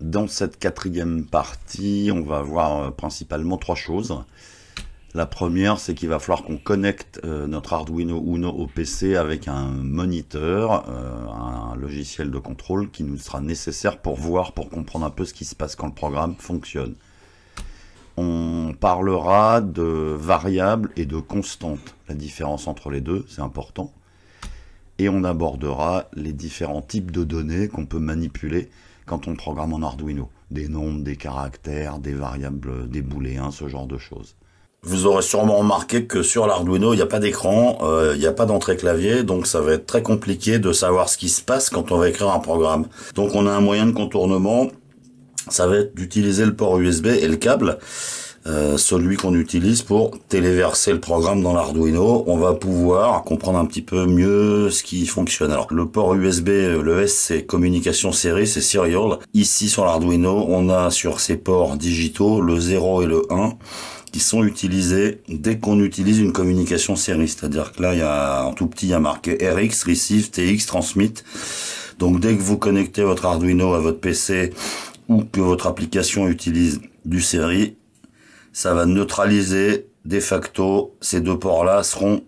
Dans cette quatrième partie, on va voir euh, principalement trois choses. La première, c'est qu'il va falloir qu'on connecte euh, notre Arduino Uno au PC avec un moniteur, euh, un logiciel de contrôle qui nous sera nécessaire pour voir, pour comprendre un peu ce qui se passe quand le programme fonctionne. On parlera de variables et de constantes. La différence entre les deux, c'est important. Et on abordera les différents types de données qu'on peut manipuler quand on programme en Arduino. Des nombres, des caractères, des variables, des booléens, ce genre de choses. Vous aurez sûrement remarqué que sur l'Arduino, il n'y a pas d'écran, euh, il n'y a pas d'entrée clavier, donc ça va être très compliqué de savoir ce qui se passe quand on va écrire un programme. Donc on a un moyen de contournement, ça va être d'utiliser le port USB et le câble. Euh, celui qu'on utilise pour téléverser le programme dans l'Arduino. On va pouvoir comprendre un petit peu mieux ce qui fonctionne. Alors le port USB, euh, le S c'est communication série, c'est serial. Ici sur l'Arduino, on a sur ces ports digitaux le 0 et le 1 qui sont utilisés dès qu'on utilise une communication série. C'est-à-dire que là, il y a, en tout petit, il y a marqué RX, Receive, TX, Transmit. Donc dès que vous connectez votre Arduino à votre PC ou que votre application utilise du série, ça va neutraliser de facto ces deux ports-là seront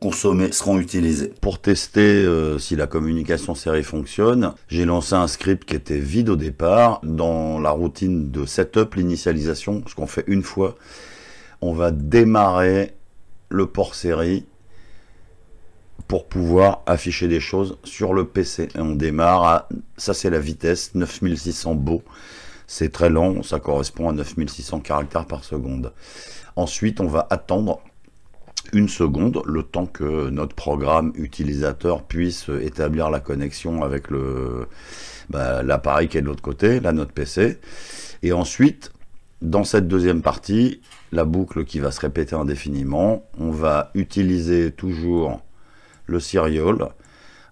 consommés, seront utilisés. Pour tester euh, si la communication série fonctionne, j'ai lancé un script qui était vide au départ. Dans la routine de setup, l'initialisation, ce qu'on fait une fois, on va démarrer le port série pour pouvoir afficher des choses sur le PC. on démarre à, ça c'est la vitesse, 9600 baud c'est très lent, ça correspond à 9600 caractères par seconde. Ensuite, on va attendre une seconde, le temps que notre programme utilisateur puisse établir la connexion avec bah, l'appareil qui est de l'autre côté, la notre PC. Et ensuite, dans cette deuxième partie, la boucle qui va se répéter indéfiniment, on va utiliser toujours le serial,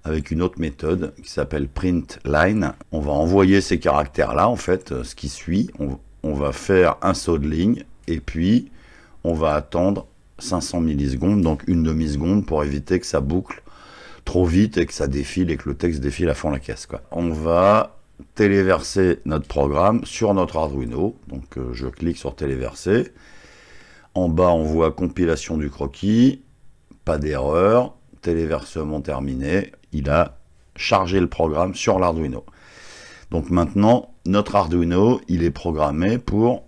avec une autre méthode qui s'appelle print line. On va envoyer ces caractères-là, en fait, euh, ce qui suit. On, va faire un saut de ligne et puis on va attendre 500 millisecondes, donc une demi-seconde pour éviter que ça boucle trop vite et que ça défile et que le texte défile à fond la caisse. Quoi. On va téléverser notre programme sur notre Arduino. Donc euh, je clique sur téléverser. En bas, on voit compilation du croquis, pas d'erreur, téléversement terminé il a chargé le programme sur l'Arduino. Donc maintenant, notre Arduino, il est programmé pour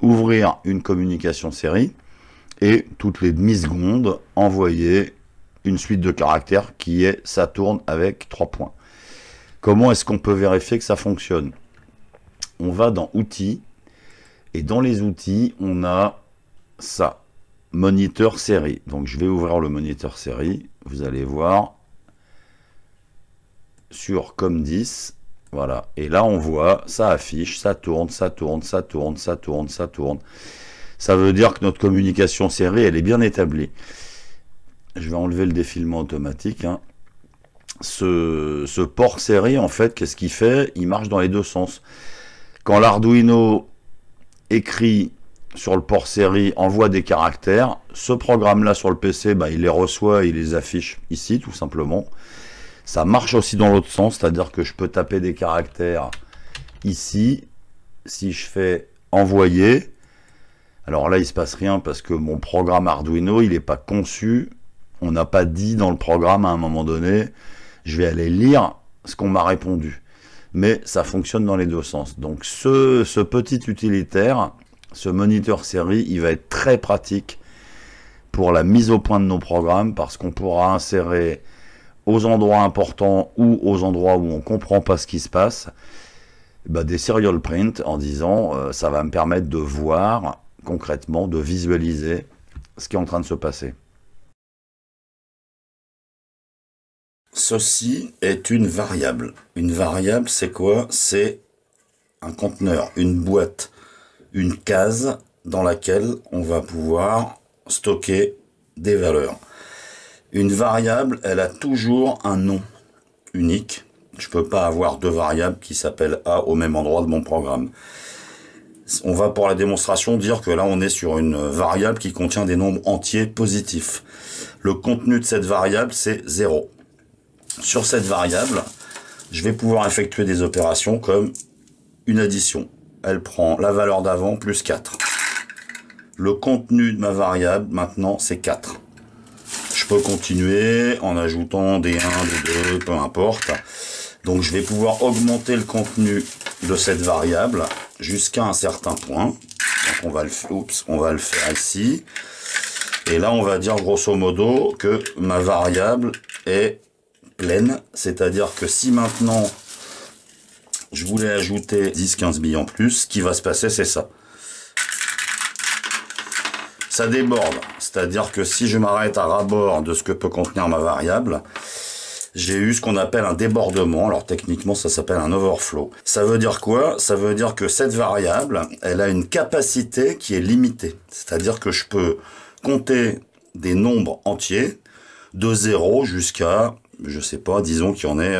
ouvrir une communication série et toutes les demi-secondes, envoyer une suite de caractères qui est ça tourne avec trois points. Comment est-ce qu'on peut vérifier que ça fonctionne On va dans outils et dans les outils, on a ça, moniteur série. Donc je vais ouvrir le moniteur série, vous allez voir, sur comme 10. Voilà. Et là, on voit, ça affiche, ça tourne, ça tourne, ça tourne, ça tourne, ça tourne. Ça veut dire que notre communication série elle est bien établie. Je vais enlever le défilement automatique. Hein. Ce, port série en fait, qu'est-ce qu'il fait Il marche dans les deux sens. Quand l'Arduino écrit sur le port série, envoie des caractères, ce programme-là sur le PC, bah, il les reçoit, il les affiche ici, tout simplement. Ça marche aussi dans l'autre sens, c'est-à-dire que je peux taper des caractères ici. Si je fais envoyer, alors là, il ne se passe rien parce que mon programme Arduino, il n'est pas conçu. On n'a pas dit dans le programme à un moment donné, je vais aller lire ce qu'on m'a répondu. Mais ça fonctionne dans les deux sens. Donc ce, ce petit utilitaire, ce moniteur série, il va être très pratique pour la mise au point de nos programmes parce qu'on pourra insérer aux endroits importants ou aux endroits où on ne comprend pas ce qui se passe, bah, des serial print en disant euh, ça va me permettre de voir concrètement, de visualiser ce qui est en train de se passer. Ceci est une variable. Une variable, c'est quoi C'est un conteneur, une boîte, une case dans laquelle on va pouvoir stocker des valeurs. Une variable, elle a toujours un nom unique. Je ne peux pas avoir deux variables qui s'appellent A au même endroit de mon programme. On va pour la démonstration dire que là on est sur une variable qui contient des nombres entiers positifs. Le contenu de cette variable c'est 0. Sur cette variable, je vais pouvoir effectuer des opérations comme une addition. Elle prend la valeur d'avant plus 4. Le contenu de ma variable maintenant c'est 4 je peux continuer en ajoutant des 1, des 2, peu importe. Donc je vais pouvoir augmenter le contenu de cette variable jusqu'à un certain point. on va le, on va le faire ici. Et là, on va dire grosso modo que ma variable est pleine. C'est-à-dire que si maintenant je voulais ajouter 10-15 billes en plus, ce qui va se passer, c'est ça ça déborde. C'est-à-dire que si je m'arrête à rabord de ce que peut contenir ma variable, j'ai eu ce qu'on appelle un débordement. Alors techniquement, ça s'appelle un overflow. Ça veut dire quoi Ça veut dire que cette variable, elle a une capacité qui est limitée. C'est-à-dire que je peux compter des nombres entiers de 0 jusqu'à je sais pas, disons qu'il y en ait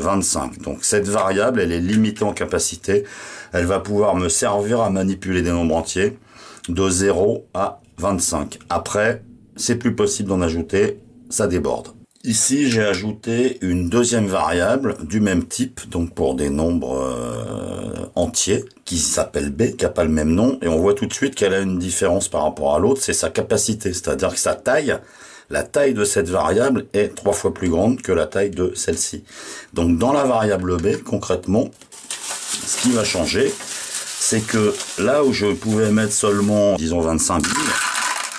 25. Euh, donc cette variable, elle est limitée en capacité. Elle va pouvoir me servir à manipuler des nombres entiers de 0 à 25. Après, c'est plus possible d'en ajouter, ça déborde. Ici, j'ai ajouté une deuxième variable du même type, donc pour des nombres euh, entiers, qui s'appelle B, qui n'a pas le même nom, et on voit tout de suite qu'elle a une différence par rapport à l'autre, c'est sa capacité, c'est-à-dire que sa taille, la taille de cette variable est trois fois plus grande que la taille de celle-ci. Donc dans la variable B, concrètement, ce qui va changer, c'est que là où je pouvais mettre seulement, disons, 25 billes,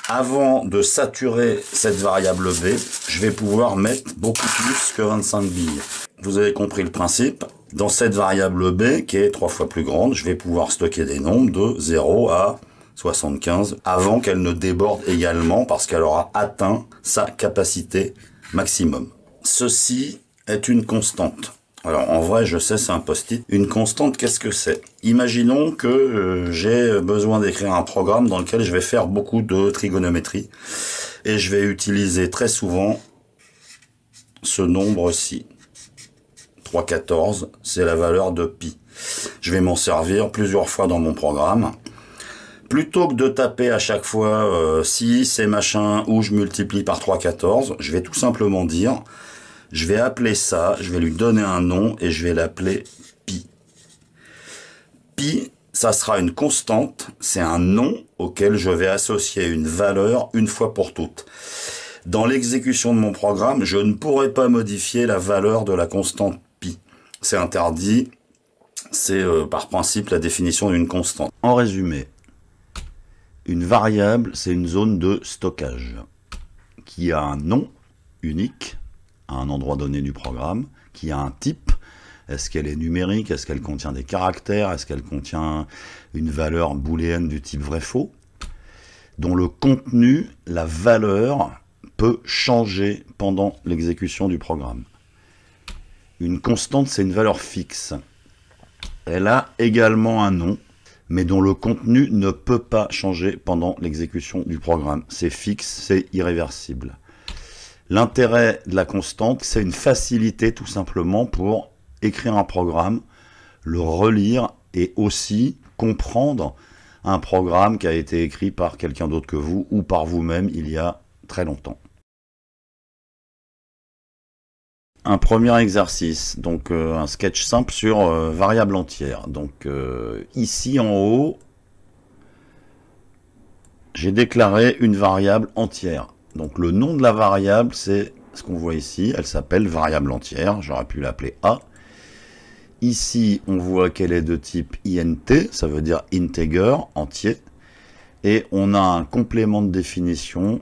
avant de saturer cette variable B, je vais pouvoir mettre beaucoup plus que 25 billes. Vous avez compris le principe. Dans cette variable B, qui est trois fois plus grande, je vais pouvoir stocker des nombres de 0 à 75 avant qu'elle ne déborde également parce qu'elle aura atteint sa capacité maximum. Ceci est une constante. Alors en vrai, je sais, c'est un post-it. Une constante, qu'est-ce que c'est Imaginons que euh, j'ai besoin d'écrire un programme dans lequel je vais faire beaucoup de trigonométrie et je vais utiliser très souvent ce nombre-ci. 3,14, c'est la valeur de pi. Je vais m'en servir plusieurs fois dans mon programme plutôt que de taper à chaque fois euh, si 6 machin, ou je multiplie par 3, 14, je vais tout simplement dire, je vais appeler ça, je vais lui donner un nom, et je vais l'appeler pi. Pi, ça sera une constante, c'est un nom auquel je vais associer une valeur une fois pour toutes. Dans l'exécution de mon programme, je ne pourrai pas modifier la valeur de la constante pi. C'est interdit, c'est euh, par principe la définition d'une constante. En résumé, une variable, c'est une zone de stockage qui a un nom unique à un endroit donné du programme, qui a un type. Est-ce qu'elle est numérique Est-ce qu'elle contient des caractères Est-ce qu'elle contient une valeur booléenne du type vrai-faux Dont le contenu, la valeur, peut changer pendant l'exécution du programme. Une constante, c'est une valeur fixe. Elle a également un nom, mais dont le contenu ne peut pas changer pendant l'exécution du programme. C'est fixe, c'est irréversible. L'intérêt de la constante, c'est une facilité tout simplement pour écrire un programme, le relire et aussi comprendre un programme qui a été écrit par quelqu'un d'autre que vous ou par vous-même il y a très longtemps. un premier exercice, donc euh, un sketch simple sur euh, variable entière. Donc euh, ici en haut, j'ai déclaré une variable entière. Donc le nom de la variable, c'est ce qu'on voit ici. Elle s'appelle variable entière, j'aurais pu l'appeler A. Ici, on voit qu'elle est de type int, ça veut dire integer, entier. Et on a un complément de définition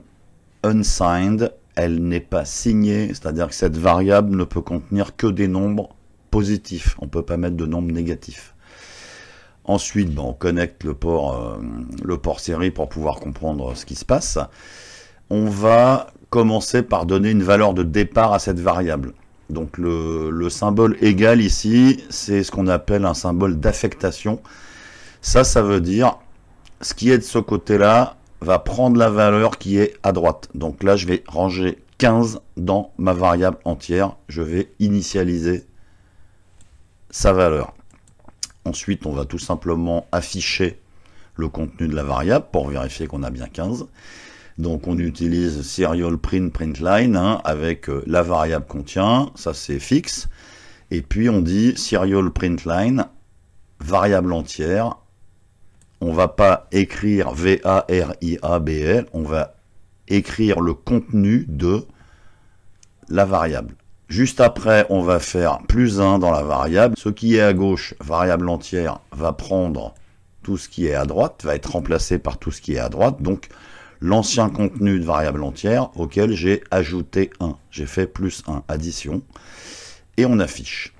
unsigned elle n'est pas signée, c'est-à-dire que cette variable ne peut contenir que des nombres positifs. On ne peut pas mettre de nombres négatifs. Ensuite, ben, on connecte le port, euh, le port série pour pouvoir comprendre ce qui se passe. On va commencer par donner une valeur de départ à cette variable. Donc le, le symbole égal ici, c'est ce qu'on appelle un symbole d'affectation. Ça, ça veut dire ce qui est de ce côté-là, va prendre la valeur qui est à droite. Donc là, je vais ranger 15 dans ma variable entière. Je vais initialiser sa valeur. Ensuite, on va tout simplement afficher le contenu de la variable pour vérifier qu'on a bien 15. Donc on utilise serial print printline line hein, avec euh, la variable contient, ça c'est fixe. Et puis on dit serial line variable entière on va pas écrire V-A-R-I-A-B-L, on va écrire le contenu de la variable. Juste après, on va faire plus 1 dans la variable. Ce qui est à gauche, variable entière, va prendre tout ce qui est à droite, va être remplacé par tout ce qui est à droite. Donc, l'ancien contenu de variable entière auquel j'ai ajouté 1. J'ai fait plus 1, addition. Et on affiche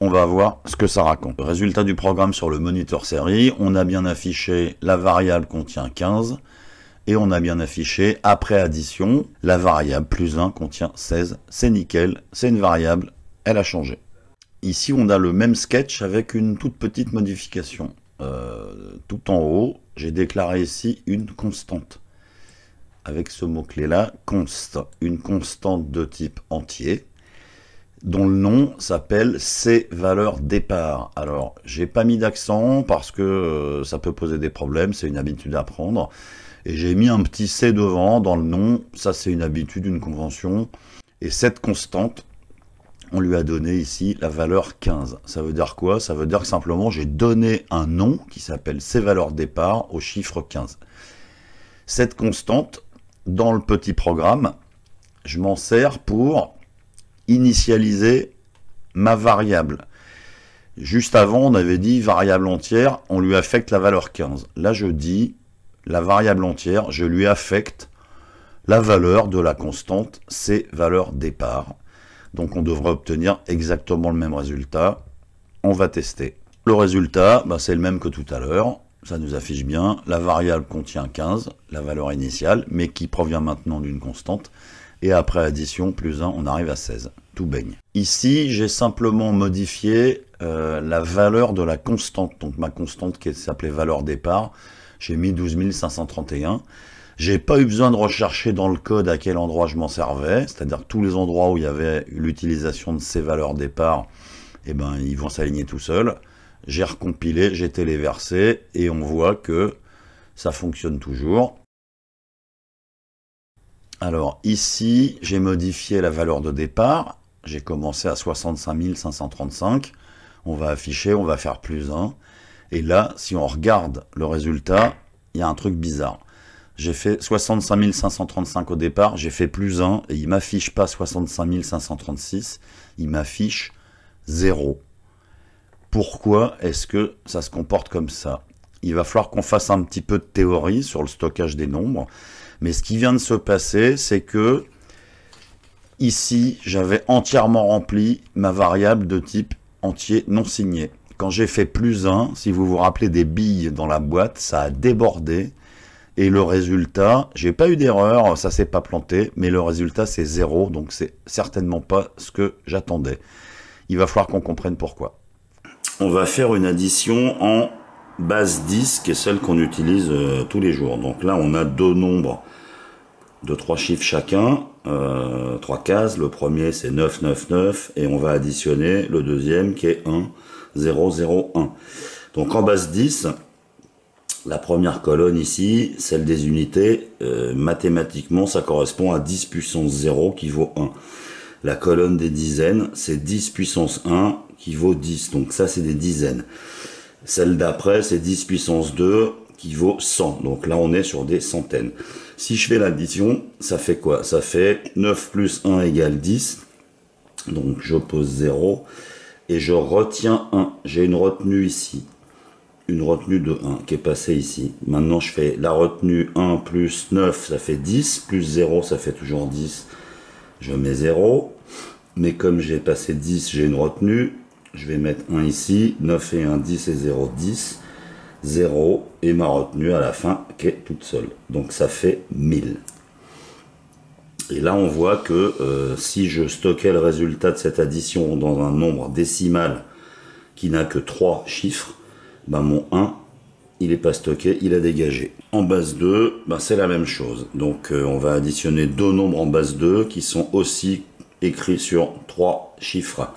on va voir ce que ça raconte. Résultat du programme sur le moniteur série, on a bien affiché la variable contient 15, et on a bien affiché après addition, la variable plus 1 contient 16, c'est nickel, c'est une variable, elle a changé. Ici on a le même sketch avec une toute petite modification. Euh, tout en haut, j'ai déclaré ici une constante. Avec ce mot-clé là, const, une constante de type entier, dont le nom s'appelle c valeurs départ. Alors, j'ai pas mis d'accent parce que euh, ça peut poser des problèmes, c'est une habitude à prendre. Et j'ai mis un petit C devant dans le nom, ça c'est une habitude, une convention. Et cette constante, on lui a donné ici la valeur 15. Ça veut dire quoi Ça veut dire que simplement j'ai donné un nom qui s'appelle c valeurs départ au chiffre 15. Cette constante, dans le petit programme, je m'en sers pour initialiser ma variable. Juste avant, on avait dit variable entière, on lui affecte la valeur 15. Là, je dis la variable entière, je lui affecte la valeur de la constante, c'est valeur départ. Donc on devrait obtenir exactement le même résultat. On va tester. Le résultat, bah, c'est le même que tout à l'heure. Ça nous affiche bien. La variable contient 15, la valeur initiale, mais qui provient maintenant d'une constante et après addition plus 1, on arrive à 16. Tout baigne. Ici, j'ai simplement modifié euh, la valeur de la constante, donc ma constante qui s'appelait valeur départ, j'ai mis 12 531. J'ai pas eu besoin de rechercher dans le code à quel endroit je m'en servais, c'est-à-dire tous les endroits où il y avait l'utilisation de ces valeurs départ, eh ben, ils vont s'aligner tout seuls. J'ai recompilé, j'ai téléversé, et on voit que ça fonctionne toujours. Alors ici, j'ai modifié la valeur de départ. J'ai commencé à 65 535. On va afficher, on va faire plus 1. Et là, si on regarde le résultat, il y a un truc bizarre. J'ai fait 65 535 au départ, j'ai fait plus 1 et il m'affiche pas 65 536, il m'affiche 0. Pourquoi est-ce que ça se comporte comme ça Il va falloir qu'on fasse un petit peu de théorie sur le stockage des nombres. Mais ce qui vient de se passer, c'est que ici, j'avais entièrement rempli ma variable de type entier non signé. Quand j'ai fait plus 1, si vous vous rappelez des billes dans la boîte, ça a débordé. Et le résultat, j'ai pas eu d'erreur, ça s'est pas planté, mais le résultat c'est 0, donc c'est certainement pas ce que j'attendais. Il va falloir qu'on comprenne pourquoi. On va faire une addition en base 10 qui est celle qu'on utilise euh, tous les jours. Donc là, on a deux nombres de trois chiffres chacun, euh, trois cases. Le premier, c'est 999 et on va additionner le deuxième qui est 1001. Donc en base 10, la première colonne ici, celle des unités, euh, mathématiquement, ça correspond à 10 puissance 0 qui vaut 1. La colonne des dizaines, c'est 10 puissance 1 qui vaut 10. Donc ça, c'est des dizaines. Celle d'après, c'est 10 puissance 2 qui vaut 100. Donc là, on est sur des centaines. Si je fais l'addition, ça fait quoi Ça fait 9 plus 1 égale 10. Donc je pose 0 et je retiens 1. J'ai une retenue ici. Une retenue de 1 qui est passée ici. Maintenant, je fais la retenue 1 plus 9, ça fait 10. Plus 0, ça fait toujours 10. Je mets 0. Mais comme j'ai passé 10, j'ai une retenue je vais mettre 1 ici, 9 et 1, 10 et 0, 10, 0 et ma retenue à la fin qui est toute seule. Donc ça fait 1000. Et là on voit que euh, si je stockais le résultat de cette addition dans un nombre décimal qui n'a que 3 chiffres, ben, mon 1 il n'est pas stocké, il a dégagé. En base 2, ben, c'est la même chose. Donc euh, on va additionner deux nombres en base 2 qui sont aussi écrits sur 3 chiffres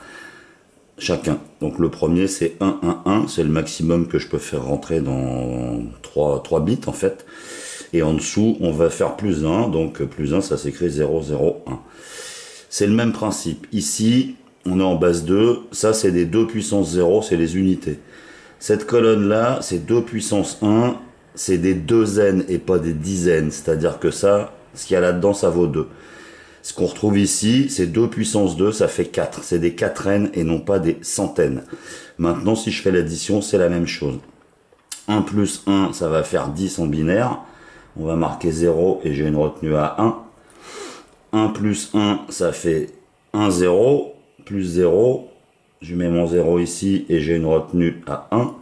chacun. Donc le premier c'est 1, 1, 1, c'est le maximum que je peux faire rentrer dans 3, 3 bits en fait. Et en dessous on va faire plus 1, donc plus 1 ça s'écrit 0, 0, 1. C'est le même principe. Ici on est en base 2, ça c'est des 2 puissance 0, c'est les unités. Cette colonne là c'est 2 puissance 1, c'est des deuxaines et pas des dizaines, c'est-à-dire que ça, ce qu'il y a là-dedans ça vaut 2. Ce qu'on retrouve ici, c'est 2 puissance 2, ça fait 4. C'est des 4 n et non pas des centaines. Maintenant, si je fais l'addition, c'est la même chose. 1 plus 1, ça va faire 10 en binaire. On va marquer 0 et j'ai une retenue à 1. 1 plus 1, ça fait 1, 0, plus 0. Je mets mon 0 ici et j'ai une retenue à 1.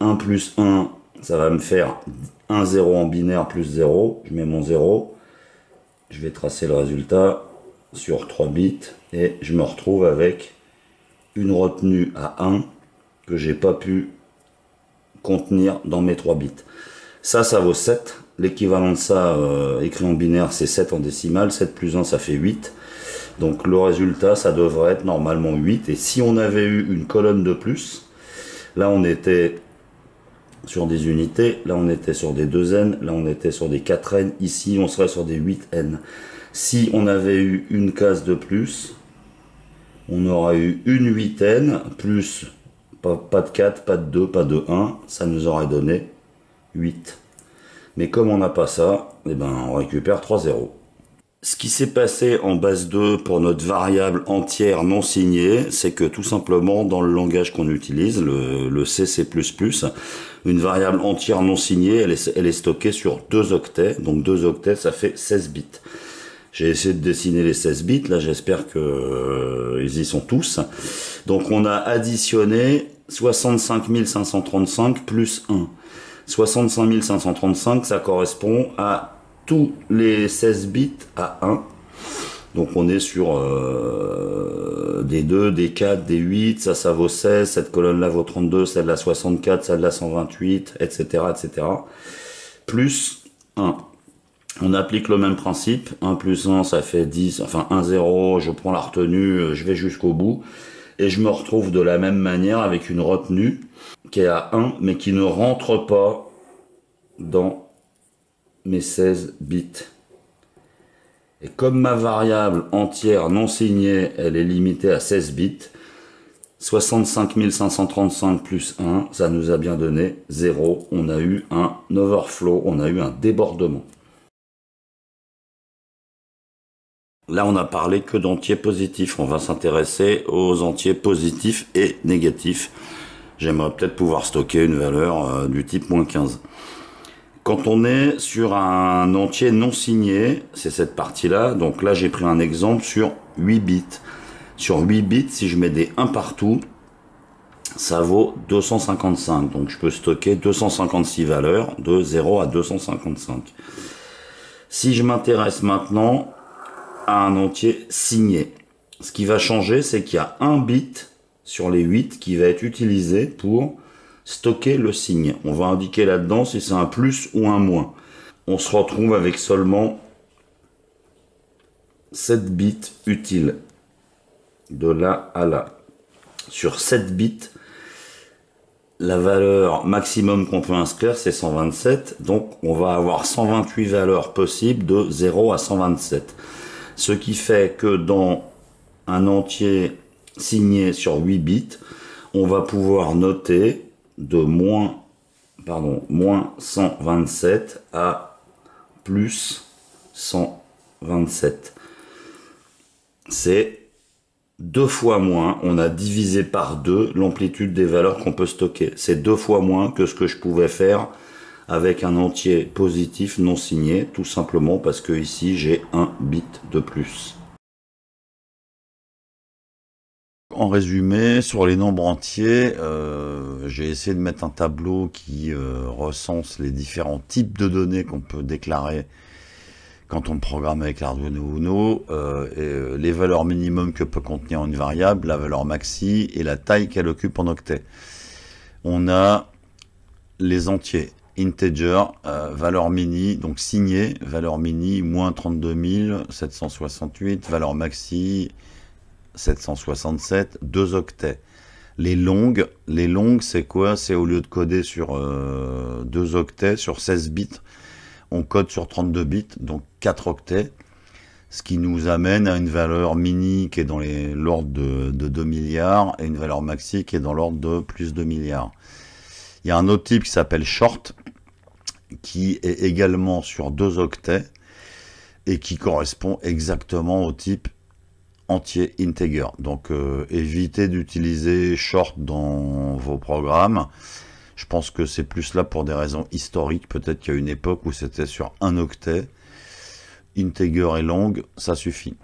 1 plus 1, ça va me faire 1, 0 en binaire plus 0. Je mets mon 0. Je vais tracer le résultat sur 3 bits et je me retrouve avec une retenue à 1 que j'ai pas pu contenir dans mes 3 bits. Ça, ça vaut 7. L'équivalent de ça euh, écrit en binaire, c'est 7 en décimal, 7 plus 1, ça fait 8. Donc le résultat, ça devrait être normalement 8. Et si on avait eu une colonne de plus, là on était sur des unités, là on était sur des 2n, là on était sur des 4n, ici on serait sur des 8n. Si on avait eu une case de plus, on aurait eu une huitaine plus pas, de 4, pas de 2, pas de 1, ça nous aurait donné 8. Mais comme on n'a pas ça, eh ben, on récupère 3 zéros. Ce qui s'est passé en base 2 pour notre variable entière non signée, c'est que tout simplement dans le langage qu'on utilise, le, le CC++, une variable entière non signée, elle est stockée sur 2 octets. Donc 2 octets, ça fait 16 bits. J'ai essayé de dessiner les 16 bits, là j'espère que euh, ils y sont tous. Donc on a additionné 65 535 plus 1. 65 535, ça correspond à tous les 16 bits à 1. Donc on est sur euh, des 2, des 4, des 8, ça ça vaut 16, cette colonne-là vaut 32, celle-là 64, celle-là 128, etc. etc. Plus 1. On applique le même principe. 1 plus 1, ça fait 10. Enfin, 1, 0, je prends la retenue, euh, je vais jusqu'au bout. Et je me retrouve de la même manière avec une retenue qui est à 1, mais qui ne rentre pas dans mes 16 bits. Et comme ma variable entière non signée, elle est limitée à 16 bits, 65 535 plus 1, ça nous a bien donné 0. On a eu un overflow, on a eu un débordement. Là, on a parlé que d'entiers positifs. On va s'intéresser aux entiers positifs et négatifs. J'aimerais peut-être pouvoir stocker une valeur euh, du type moins 15. Quand on est sur un entier non signé, c'est cette partie-là. Donc là, j'ai pris un exemple sur 8 bits. Sur 8 bits, si je mets des 1 partout, ça vaut 255. Donc je peux stocker 256 valeurs de 0 à 255. Si je m'intéresse maintenant un entier signé. Ce qui va changer, c'est qu'il y a un bit sur les 8 qui va être utilisé pour stocker le signe. On va indiquer là-dedans si c'est un plus ou un moins. On se retrouve avec seulement 7 bits utiles. De là à là. Sur 7 bits, la valeur maximum qu'on peut inscrire, c'est 127. Donc, on va avoir 128 valeurs possibles de 0 à 127 ce qui fait que dans un entier signé sur 8 bits, on va pouvoir noter de moins, 127 à plus 127. C'est deux fois moins, on a divisé par deux l'amplitude des valeurs qu'on peut stocker. C'est deux fois moins que ce que je pouvais faire avec un entier positif non signé, tout simplement parce que ici j'ai un bit de plus. En résumé, sur les nombres entiers, euh, j'ai essayé de mettre un tableau qui euh, recense les différents types de données qu'on peut déclarer quand on programme avec l'Arduino Uno, euh, les valeurs minimum que peut contenir une variable, la valeur maxi et la taille qu'elle occupe en octet. On a les entiers integer, euh, valeur mini, donc signé, valeur mini, moins 32 768, valeur maxi, 767, 2 octets. Les longues, les longues c'est quoi C'est au lieu de coder sur 2 euh, octets, sur 16 bits, on code sur 32 bits, donc 4 octets, ce qui nous amène à une valeur mini qui est dans l'ordre de, de 2 milliards et une valeur maxi qui est dans l'ordre de plus 2 milliards. Il y a un autre type qui s'appelle Short, qui est également sur deux octets, et qui correspond exactement au type entier integer. Donc euh, évitez d'utiliser short dans vos programmes. Je pense que c'est plus là pour des raisons historiques. Peut-être qu'il y a une époque où c'était sur un octet. Integer et long, ça suffit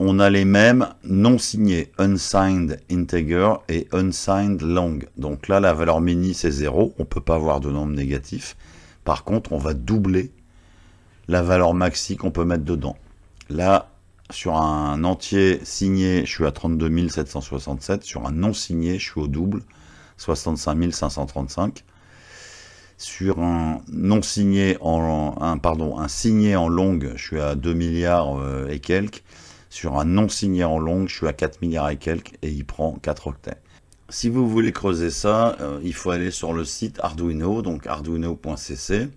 on a les mêmes non signés, unsigned integer et unsigned long. Donc là, la valeur mini, c'est 0, on ne peut pas avoir de nombre négatif. Par contre, on va doubler la valeur maxi qu'on peut mettre dedans. Là, sur un entier signé, je suis à 32 767. Sur un non signé, je suis au double, 65 535. Sur un non signé en, un, pardon, un signé en longue, je suis à 2 milliards euh, et quelques. Sur un non signé en longue, je suis à 4 milliards et quelques et il prend 4 octets. Si vous voulez creuser ça, euh, il faut aller sur le site Arduino, donc arduino.cc.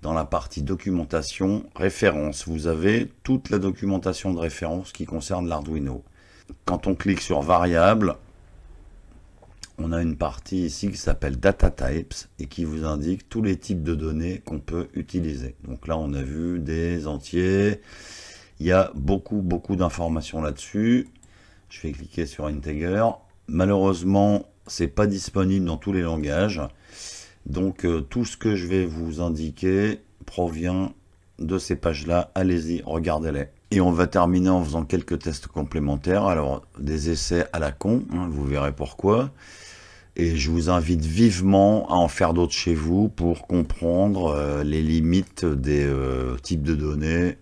Dans la partie documentation, référence, vous avez toute la documentation de référence qui concerne l'Arduino. Quand on clique sur variable, on a une partie ici qui s'appelle Data Types et qui vous indique tous les types de données qu'on peut utiliser. Donc là, on a vu des entiers, il y a beaucoup, beaucoup d'informations là-dessus. Je vais cliquer sur Integer. Malheureusement, ce n'est pas disponible dans tous les langages. Donc, euh, tout ce que je vais vous indiquer provient de ces pages-là. Allez-y, regardez-les. Et on va terminer en faisant quelques tests complémentaires. Alors, des essais à la con, hein, vous verrez pourquoi. Et je vous invite vivement à en faire d'autres chez vous pour comprendre euh, les limites des euh, types de données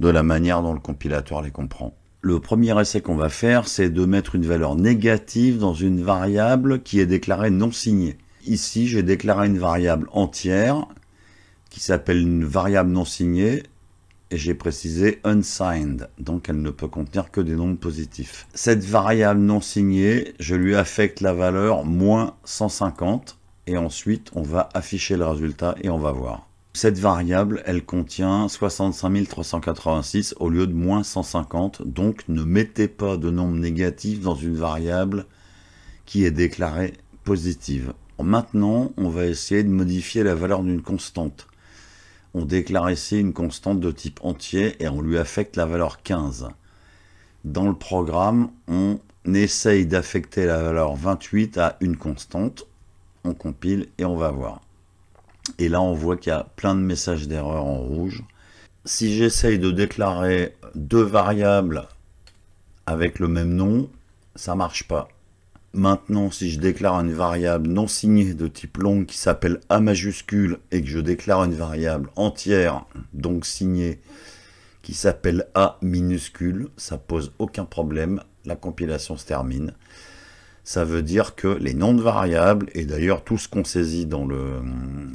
de la manière dont le compilateur les comprend. Le premier essai qu'on va faire, c'est de mettre une valeur négative dans une variable qui est déclarée non signée. Ici, j'ai déclaré une variable entière qui s'appelle une variable non signée et j'ai précisé unsigned, donc elle ne peut contenir que des nombres positifs. Cette variable non signée, je lui affecte la valeur moins 150 et ensuite on va afficher le résultat et on va voir. Cette variable, elle contient 65 386 au lieu de moins 150, donc ne mettez pas de nombre négatif dans une variable qui est déclarée positive. Maintenant, on va essayer de modifier la valeur d'une constante. On déclare ici une constante de type entier et on lui affecte la valeur 15. Dans le programme, on essaye d'affecter la valeur 28 à une constante. On compile et on va voir. Et là, on voit qu'il y a plein de messages d'erreur en rouge. Si j'essaye de déclarer deux variables avec le même nom, ça marche pas. Maintenant, si je déclare une variable non signée de type long qui s'appelle A majuscule et que je déclare une variable entière, donc signée, qui s'appelle A minuscule, ça pose aucun problème, la compilation se termine ça veut dire que les noms de variables, et d'ailleurs tout ce qu'on saisit dans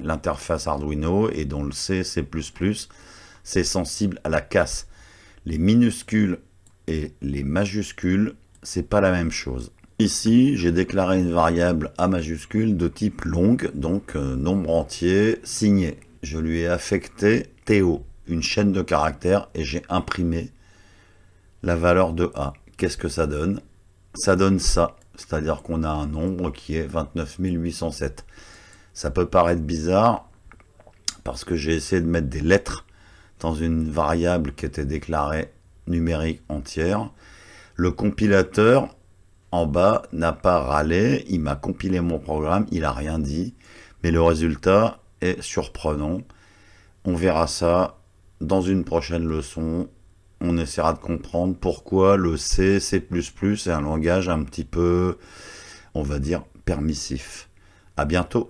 l'interface Arduino et dans le C, C++, c'est sensible à la casse. Les minuscules et les majuscules, c'est pas la même chose. Ici, j'ai déclaré une variable A majuscule de type long, donc euh, nombre entier signé. Je lui ai affecté TO, une chaîne de caractères, et j'ai imprimé la valeur de A. Qu'est-ce que ça donne Ça donne ça. C'est-à-dire qu'on a un nombre qui est 29807. Ça peut paraître bizarre parce que j'ai essayé de mettre des lettres dans une variable qui était déclarée numérique entière. Le compilateur en bas n'a pas râlé, il m'a compilé mon programme, il n'a rien dit, mais le résultat est surprenant. On verra ça dans une prochaine leçon on essaiera de comprendre pourquoi le C, C++ est un langage un petit peu, on va dire, permissif. À bientôt